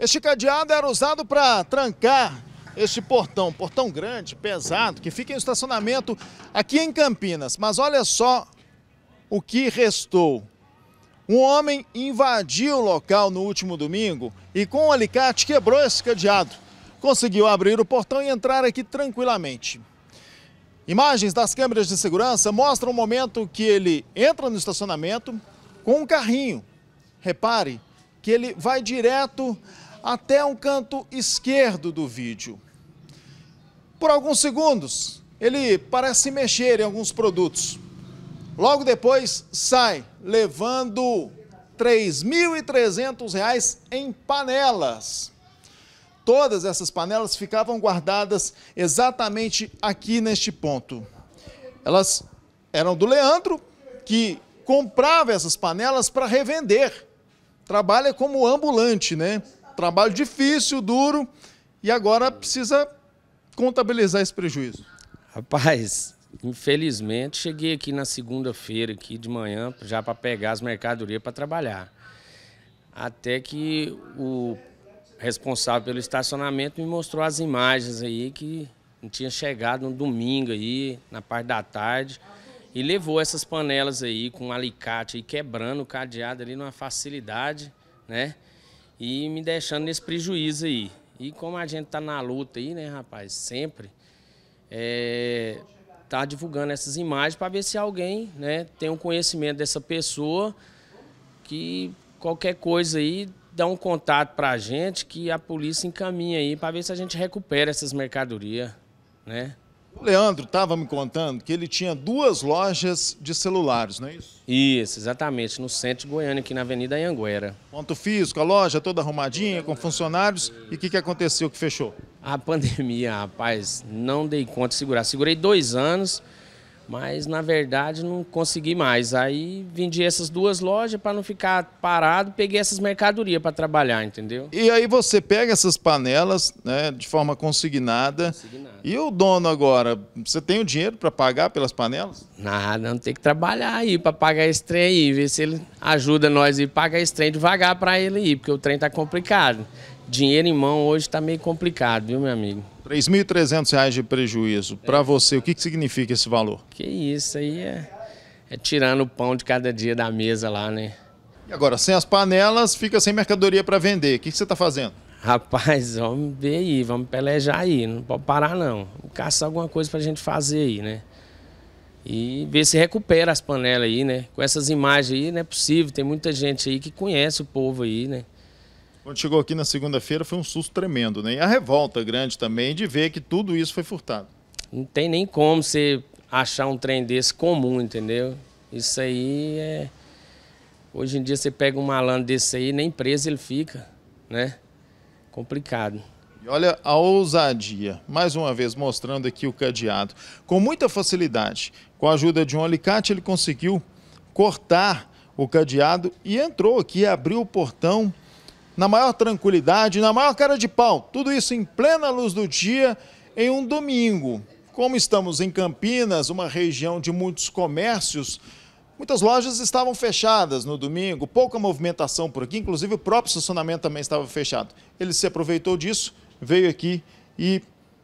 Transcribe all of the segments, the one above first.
Este cadeado era usado para trancar este portão, portão grande, pesado, que fica em estacionamento aqui em Campinas. Mas olha só o que restou. Um homem invadiu o local no último domingo e com um alicate quebrou esse cadeado. Conseguiu abrir o portão e entrar aqui tranquilamente. Imagens das câmeras de segurança mostram o momento que ele entra no estacionamento com um carrinho. Repare que ele vai direto até um canto esquerdo do vídeo. Por alguns segundos, ele parece mexer em alguns produtos. Logo depois, sai levando R$ 3.300 em panelas. Todas essas panelas ficavam guardadas exatamente aqui neste ponto. Elas eram do Leandro, que comprava essas panelas para revender. Trabalha como ambulante, né? Trabalho difícil, duro, e agora precisa contabilizar esse prejuízo. Rapaz, infelizmente cheguei aqui na segunda-feira aqui de manhã já para pegar as mercadorias para trabalhar. Até que o responsável pelo estacionamento me mostrou as imagens aí que tinha chegado no domingo aí, na parte da tarde, e levou essas panelas aí com um alicate e quebrando o cadeado ali numa facilidade, né? e me deixando nesse prejuízo aí. E como a gente tá na luta aí, né, rapaz, sempre, é, tá divulgando essas imagens para ver se alguém, né, tem um conhecimento dessa pessoa que qualquer coisa aí dá um contato para a gente que a polícia encaminha aí para ver se a gente recupera essas mercadorias, né? O Leandro estava me contando que ele tinha duas lojas de celulares, não é isso? Isso, exatamente, no centro de Goiânia, aqui na Avenida Anhanguera. Ponto físico, a loja toda arrumadinha, com funcionários. E o que, que aconteceu que fechou? A pandemia, rapaz, não dei conta de segurar. Segurei dois anos, mas na verdade não consegui mais. Aí vendi essas duas lojas para não ficar parado, peguei essas mercadorias para trabalhar, entendeu? E aí você pega essas panelas, né, de forma consignada. consignada. E o dono agora, você tem o dinheiro para pagar pelas panelas? Nada, não tem que trabalhar aí para pagar esse trem aí, ver se ele ajuda nós e pagar esse trem devagar para ele ir, porque o trem tá complicado. Dinheiro em mão hoje tá meio complicado, viu, meu amigo? R$ 3.300 de prejuízo. Para é. você, o que, que significa esse valor? Que isso aí é, é tirando o pão de cada dia da mesa lá, né? E agora, sem as panelas, fica sem mercadoria para vender. O que, que você está fazendo? Rapaz, vamos ver aí, vamos pelejar aí, não pode parar não. Vamos caçar alguma coisa para a gente fazer aí, né? E ver se recupera as panelas aí, né? Com essas imagens aí não é possível, tem muita gente aí que conhece o povo aí, né? Quando chegou aqui na segunda-feira foi um susto tremendo, né? E a revolta grande também de ver que tudo isso foi furtado. Não tem nem como você achar um trem desse comum, entendeu? Isso aí é. Hoje em dia você pega um malandro desse aí, nem preso ele fica, né? Complicado. E olha a ousadia, mais uma vez mostrando aqui o cadeado. Com muita facilidade, com a ajuda de um alicate, ele conseguiu cortar o cadeado e entrou aqui, abriu o portão na maior tranquilidade, na maior cara de pau. Tudo isso em plena luz do dia, em um domingo. Como estamos em Campinas, uma região de muitos comércios, Muitas lojas estavam fechadas no domingo, pouca movimentação por aqui, inclusive o próprio estacionamento também estava fechado. Ele se aproveitou disso, veio aqui e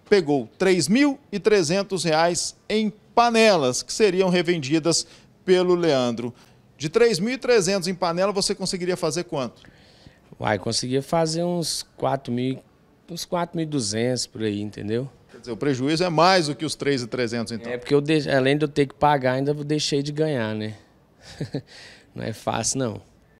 pegou R$ 3.300 em panelas que seriam revendidas pelo Leandro. De R$ 3.300 em panela, você conseguiria fazer quanto? Uai, conseguia fazer uns 4 mil, uns 4.200 por aí, entendeu? Quer dizer, o prejuízo é mais do que os 3.300, então. É, porque eu além de eu ter que pagar, ainda deixei de ganhar, né? não é fácil, não.